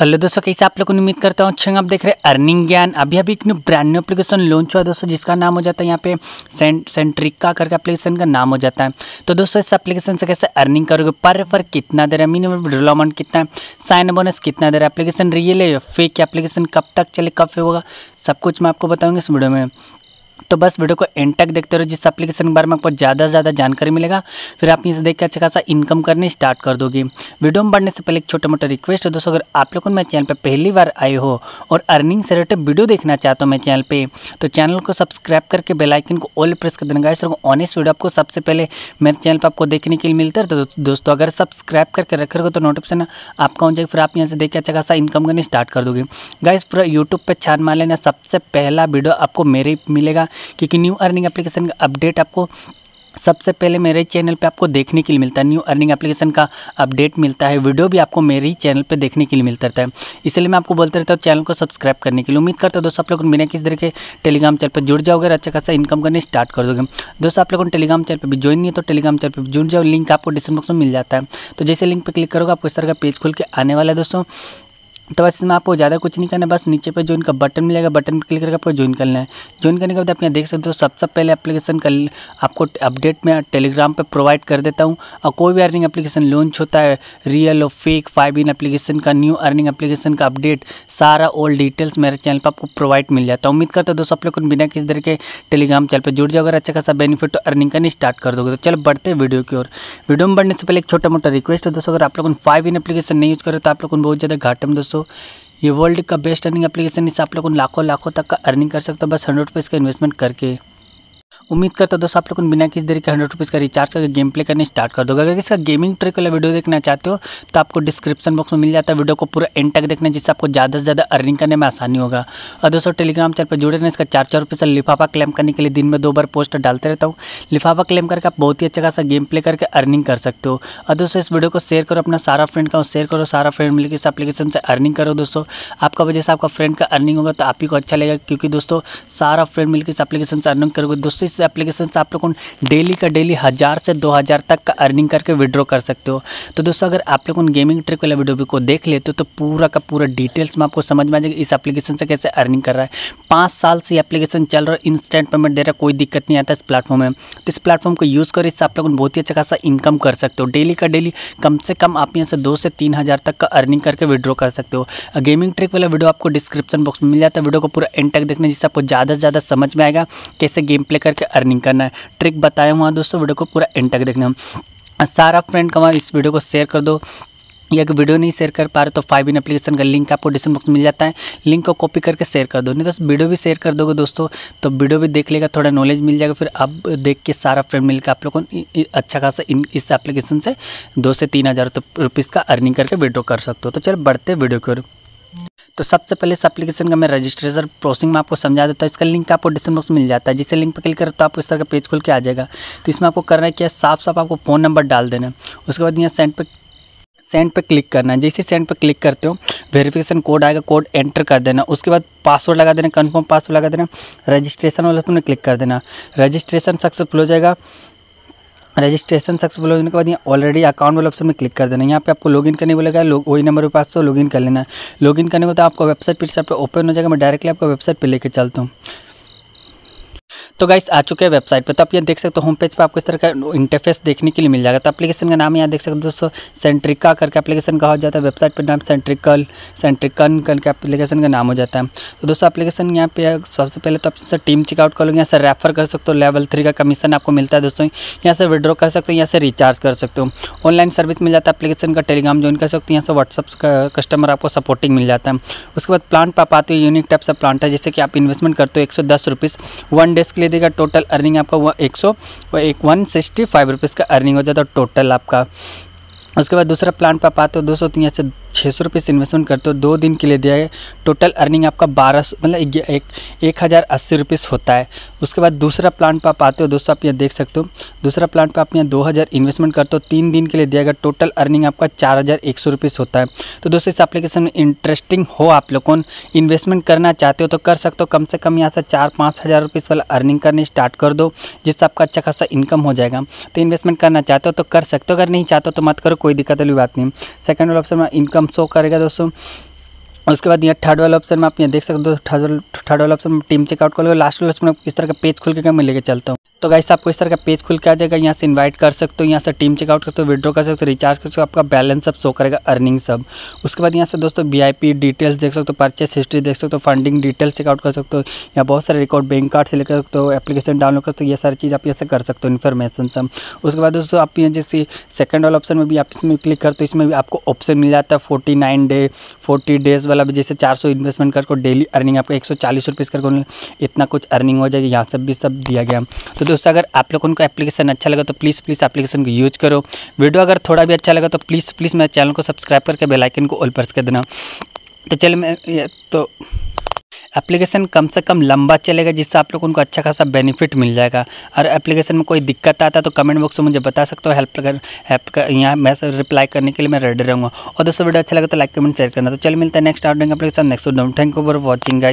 hello दोस्तों कैसे आप लोग उम्मीद करता हूँ अच्छे आप देख रहे हैं अर्निंग ज्ञान अभी अभी एक ब्रांड न्यू एप्लीकेशन लॉन्च हुआ दोस्तों जिसका नाम हो जाता है यहाँ पे सेंट सेंट्रिका करके एप्लीकेशन का नाम हो जाता है तो दोस्तों इस एप्लीकेशन से कैसे अर्निंग करोगे पर रेफर कितना दे रहा है मिनिमम विड्रॉल अमाउंट कितना है साइन बोनस कितना दे रहा है एप्लीकेशन रियल है फेक एप्लीकेशन कब तक चले कब होगा सब कुछ मैं आपको बताऊँगा इस वीडियो में तो बस वीडियो को एंड तक देखते रहो जिस एप्लीकेशन के बारे में आपको ज़्यादा से ज़्यादा जानकारी मिलेगा फिर आप इसे देख के अच्छा खासा इनकम करने स्टार्ट कर दोगे वीडियो में बढ़ने से पहले एक छोटा मोटा रिक्वेस्ट है दोस्तों अगर आप ने मेरे चैनल पर पहली बार आए हो और अर्निंग से रिलेटेड वीडियो देखना चाहता हूँ मैं चैनल पर तो चैनल को सब्सक्राइब करके बेलाइकन को ऑल प्रेस कर देना और ऑनेस्ट वीडियो आपको सबसे पहले मेरे चैनल पर आपको देखने के लिए मिलता है तो दोस्तों अगर सब्सक्राइब करके रख हो तो नोटिफिकेशन आपका हो जाएगा फिर आप यहाँ से देख के अच्छा खासा इनकम करने स्टार्ट कर दोगे गाइस पूरा यूट्यूब पर छान मार लेना सबसे पहला वीडियो आपको मेरे मिलेगा क्योंकि न्यू अर्निंग एप्लीकेशन का अपडेट आपको सबसे पहले मेरे चैनल पे आपको देखने के लिए मिलता है न्यू अर्निंग एप्लीकेशन का अपडेट मिलता है वीडियो भी आपको मेरे ही चैनल पे देखने के लिए मिलता रहता है इसलिए मैं आपको बोलते रहता हूँ चैनल को सब्सक्राइब करने के लिए उम्मीद करता हूँ दोस्तों आप लोग बिना किस तरह के टेलीग्राम चैनल पर जुड़ जाओगे अच्छा खासा इनकम करने स्टार्ट कर दोगे दोस्तों आप लोगों ने टेलीग्राम चैनल पर भी ज्वाइन नहीं है तो टेलीग्राम चैनल पर जुड़ जाओ लिंक आपको डिस्क्रिप्शन में मिल जाता है तो जैसे लिंक पर क्लिक करोगे आपको इस तरह का पेज खुल के आने वाला है दोस्तों तो बस इसमें आपको ज़्यादा कुछ नहीं करना है बस नीचे पे जो इनका बटन मिलेगा बटन पर क्लिक करके आपको ज्वाइन करना है ज्वाइन करने के बाद आप यहाँ देख सकते हो सबसे पहले एप्लीकेशन कर आपको अपडेट में टेलीग्राम पे प्रोवाइड कर देता हूँ और कोई भी अर्निंग एप्लीकेशन लॉन्च होता है रियल और फेक फाइव इन एप्लीकेशन का न्यू अर्निंग एप्लीकेशन का अपडेट सारा ओल्ड डिटेल्स मेरे चैनल पर आपको प्रोवाइड मिल जाता है उम्मीद करता है दोस्तों आप लोग बिना किसी तरह के टेलीग्राम चैनल पर जुड़ जाओ अगर अच्छा खासा बेनिफिट अर्निंग करनी स्टार्ट कर दोगे तो चलो बढ़ते वीडियो की ओर वीडियो में बढ़ने से पहले एक छोटा मोटा रिक्वेस्ट है दोस्तों अगर आप लोग फाइव इन एप्लीकेशन नहीं यूज़ करें तो आप लोग बहुत ज़्यादा घाटे में दोस्तों दोस्तों ये वर्ल्ड का बेस्ट अर्निंग एप्लीकेशन इससे आप लोग लाखों लाखों तक का अर्निंग कर सकते हो बस हंड्रेड रुपीज़ का इन्वेस्टमेंट करके उम्मीद करता दोस्तों आप लोग बिना किसी देरी के हंड्रेड रुपीज़ का रिचार्ज करके गेम प्ले करने स्टार्ट कर दोगे अगर इसका गेमिंग ट्रिक वाला वीडियो देखना चाहते हो तो आपको डिस्क्रिप्शन बॉक्स में मिल जाता है वीडियो को पूरा एंड तक देखना जिससे आपको ज़्यादा से ज़्यादा अर्निंग करने में आसानी होगा और दोस्तों टेलीग्राम चैनल पर जुड़े रहने इसका चार चार रुपये से लिफाफा क्लेम करने के लिए दिन में दो बार पोस्ट डालते रहता हूँ लिफाफा क्लेम करके आप बहुत ही अच्छा खासा गेम प्ले करके अर्निंग कर सकते हो और दोस्तों इस वीडियो को शेयर करो अपना सारा फ्रेंड का शेयर करो सारा फ्रेंड मिलकर इस एप्लीकेशन से अर्निंग करो दोस्तों आपका वजह से आपका फ्रेंड का अर्निंग होगा तो आप ही को अच्छा लगेगा क्योंकि दोस्तों सारा फ्रेंड मिलकर इस एप्लीकेशन से अर्निंग करोगे दोस्तों से इस एप्लीकेशन से आप लोग डेली का डेली हज़ार से दो हज़ार तक का अर्निंग करके विड्रॉ कर सकते हो तो दोस्तों अगर आप लोग गेमिंग ट्रिक वाले वीडियो को देख लेते हो तो पूरा का पूरा डिटेल्स में आपको समझ में आ जाएगा इस एप्लीकेशन से कैसे अर्निंग कर रहा है पाँच साल से एप्लीकेशन चल रहा है इंस्टेंट पेमेंट दे रहा है कोई दिक्कत नहीं आता इस प्लेटफॉर्म में तो इस प्लेटफॉर्म को यूज़ कर इससे आप लोग बहुत ही अच्छा खासा इनकम कर सकते हो डेली का डेली कम से कम आप यहाँ से दो से तीन हज़ार तक का अर्निंग करके विड्रॉ कर सकते हो गेमिंग ट्रिक वाला वीडियो आपको डिस्क्रिप्शन बॉक्स में मिल जाता है वीडियो को पूरा एंड तक देखना जिससे आपको ज़्यादा से ज़्यादा समझ में आएगा कैसे गेम प्ले कर करके अर्निंग करना है ट्रिक बताया हुआ दोस्तों वीडियो को पूरा एंड तक देखना सारा फ्रेंड कमा इस वीडियो को शेयर कर दो या अगर वीडियो नहीं शेयर कर पा रहे तो फाइव इन एप्लीकेशन का लिंक आपको डिस्क्रिप्शन बॉक्स मिल जाता है लिंक को कॉपी करके शेयर कर दो नहीं तो वीडियो भी शेयर कर दोगे दोस्तों तो वीडियो भी देख लेगा थोड़ा नॉलेज मिल जाएगा फिर आप देख के सारा फ्रेंड मिलकर आप लोगों को अच्छा खासा इन इस एप्लीकेशन से दो से तीन हज़ार रुपीज़ का अर्निंग करके विड्रॉ कर सकते हो तो चलो बढ़ते वीडियो की तो सबसे पहले इस एप्लीकेशन का मैं रजिस्ट्रेशन प्रोसेसिंग में आपको समझा देता हूँ इसका लिंक आपको डिस्क्रिप्शन बॉक्स में मिल जाता है जिससे लिंक पर क्लिक करें तो आपको इस तरह का पेज खोल के आ जाएगा तो इसमें आपको करना है क्या साफ साफ आपको फ़ोन नंबर डाल देना है उसके बाद यहाँ सेंड पर सेंड पे क्लिक करना है जैसे सेंड पे क्लिक करते हो वेरिफिकेशन कोड आएगा कोड एंटर कर देना उसके बाद पासवर्ड लगा देना कंफर्म पासवर्ड लगा देना रजिस्ट्रेशन वाला तुमने क्लिक कर देना रजिस्ट्रेशन सक्सेसफुल हो जाएगा रजिस्ट्रेशन सक्सेसफुल होने के बाद यहाँ ऑलरेडी अकाउंट वाले ऑप्शन में क्लिक कर देना यहाँ पे आपको लॉगिन करने बोलेगा लोग वही नंबर के पास तो लॉगिन कर लेना है लॉगिन करने को तो आपको वेबसाइट पर सब ओपन हो जाएगा मैं डायरेक्टली आपको वेबसाइट पर लेकर चलता हूँ तो गाइस आ चुके हैं वेबसाइट पे तो आप ये देख सकते हो होम पेज पे आपको इस तरह का इंटरफेस देखने के लिए मिल जाएगा तो एप्लीकेशन का नाम यहाँ देख सकते हो दोस्तों सेंट्रिका करके एप्लीकेशन का हो जाता है वेबसाइट पर नाम सेंट्रिकल सेंट्रिकन करके एप्लीकेशन का नाम हो जाता है तो दोस्तों एप्लीकेशन यहाँ पे सबसे पहले तो आप सर टीम चेकआउट कर लो यहाँ से रेफर कर सकते हो लेवल थ्री का कमीशन आपको मिलता है दोस्तों यहाँ से विड्रॉ कर सकते हो यहाँ से रिचार्ज कर सकते हो ऑनलाइन सर्विस मिल जाता है एप्लीकेशन का टेलीग्राम ज्वाइन कर सकते हो यहाँ से व्हाट्सअप का कस्टमर आपको सपोर्टिंग मिल जाता है उसके बाद प्लांट पर आप आते हो यूनिक टाइप का प्लांट है जैसे कि आप इन्वेस्टमेंट करते हो एक सौ वन डेज के लिए देगा टोटल अर्निंग आपका हुआ एक सौ एक वन सिक्सटी फाइव रुपीज़ का अर्निंग हो जाता है टोटल आपका उसके बाद दूसरा प्लांट पर आप आते हो दो सौ तीन से छः सौ रुपये से इन्वेस्टमेंट करते हो दो दिन के लिए दिया है टोटल अर्निंग आपका बारह सौ मतलब एक एक हज़ार अस्सी रुपये होता है उसके बाद दूसरा प्लान पर आप आते हो दोस्तों आप यहाँ देख सकते हो दूसरा प्लान पर आप यहाँ दो हज़ार इन्वेस्टमेंट करते हो तीन दिन के लिए दिया गया टोटल अर्निंग आपका चार हज़ार एक सौ रुपये होता है तो दोस्तों इस एप्लीकेशन में इंटरेस्टिंग हो आप लोग कौन इन्वेस्टमेंट करना चाहते हो तो कर सकते हो कम से कम यहाँ से चार पाँच हज़ार रुपये वाला अर्निंग करनी स्टार्ट कर दो जिससे आपका अच्छा खासा इनकम हो जाएगा तो इन्वेस्टमेंट करना चाहते हो तो कर सकते हो अगर नहीं चाहते हो तो मत करो कोई दिक्कत वाली बात नहीं सेकेंड ऑप्शन में इनकम कम शो करेगा दोस्तों उसके बाद यहाँ थर्ड वाला ऑप्शन में आप यहाँ देख सकते हो थर्ड वाला ऑप्शन में टीम चेकआउट कर लो लास्ट वाला ऑप्शन में इस तरह का पेज खुल के मैं लेके चलता हूँ तो गाइस आपको इस तरह का पेज खुल के आ जाएगा यहाँ से इनवाइट कर सकते हो यहाँ से टीम चेकआउट कर सकते हो विड्रॉ कर सकते हो रिचार्ज कर सकते हो आपका बैलेंस सब शो करेगा अर्निंग सब उसके बाद यहाँ से दोस्तों वी डिटेल्स देख सकते हो परचेस हिस्ट्री देख सकते हो फंडिंग डिटेल्स चेकआउट कर सकते हो यहाँ बहुत सारे रिकॉर्ड बैंक कार्ड से लेकर सकते हो एप्लीकेशन डाउनलोड कर सकते हो ये सारी चीज़ आप यहाँ से कर सकते हो इन्फॉर्मेशन सब उसके बाद दोस्तों आप यहाँ जैसे सेकंड वाला ऑप्शन में भी आप इसमें क्लिक करते हो इसमें भी आपको ऑप्शन मिल जाता है फोर्टी डे फोर्टी डेज वाला भी जैसे 400 इन्वेस्टमेंट करके डेली अर्निंग आपको एक सौ चालीस करके इतना कुछ अर्निंग हो जाएगी यहाँ सब भी सब दिया गया तो दोस्तों अगर आप लोगों को एप्लीकेशन अच्छा लगा तो प्लीज़ प्लीज़ एप्लीकेशन को यूज़ करो वीडियो अगर थोड़ा भी अच्छा लगा तो प्लीज़ प्लीज़ मेरे चैनल को सब्सक्राइब करके बेलाइकन को ऑल प्रेस कर देना तो चलिए मैं तो एप्लीकेशन कम से कम लंबा चलेगा जिससे आप लोग उनको अच्छा खासा बेनिफिट मिल जाएगा और एप्लीकेशन में कोई दिक्कत आता है तो कमेंट बॉक्स में मुझे बता सकते हो हेल्प कर हेल्प कर यहाँ मैं रिप्लाई करने के लिए मैं रेडी रहूँगा और दोस्तों वीडियो अच्छा लगा तो लाइक कमेंट शेयर करना तो चल मिलता है next earning application next thank you for watching guys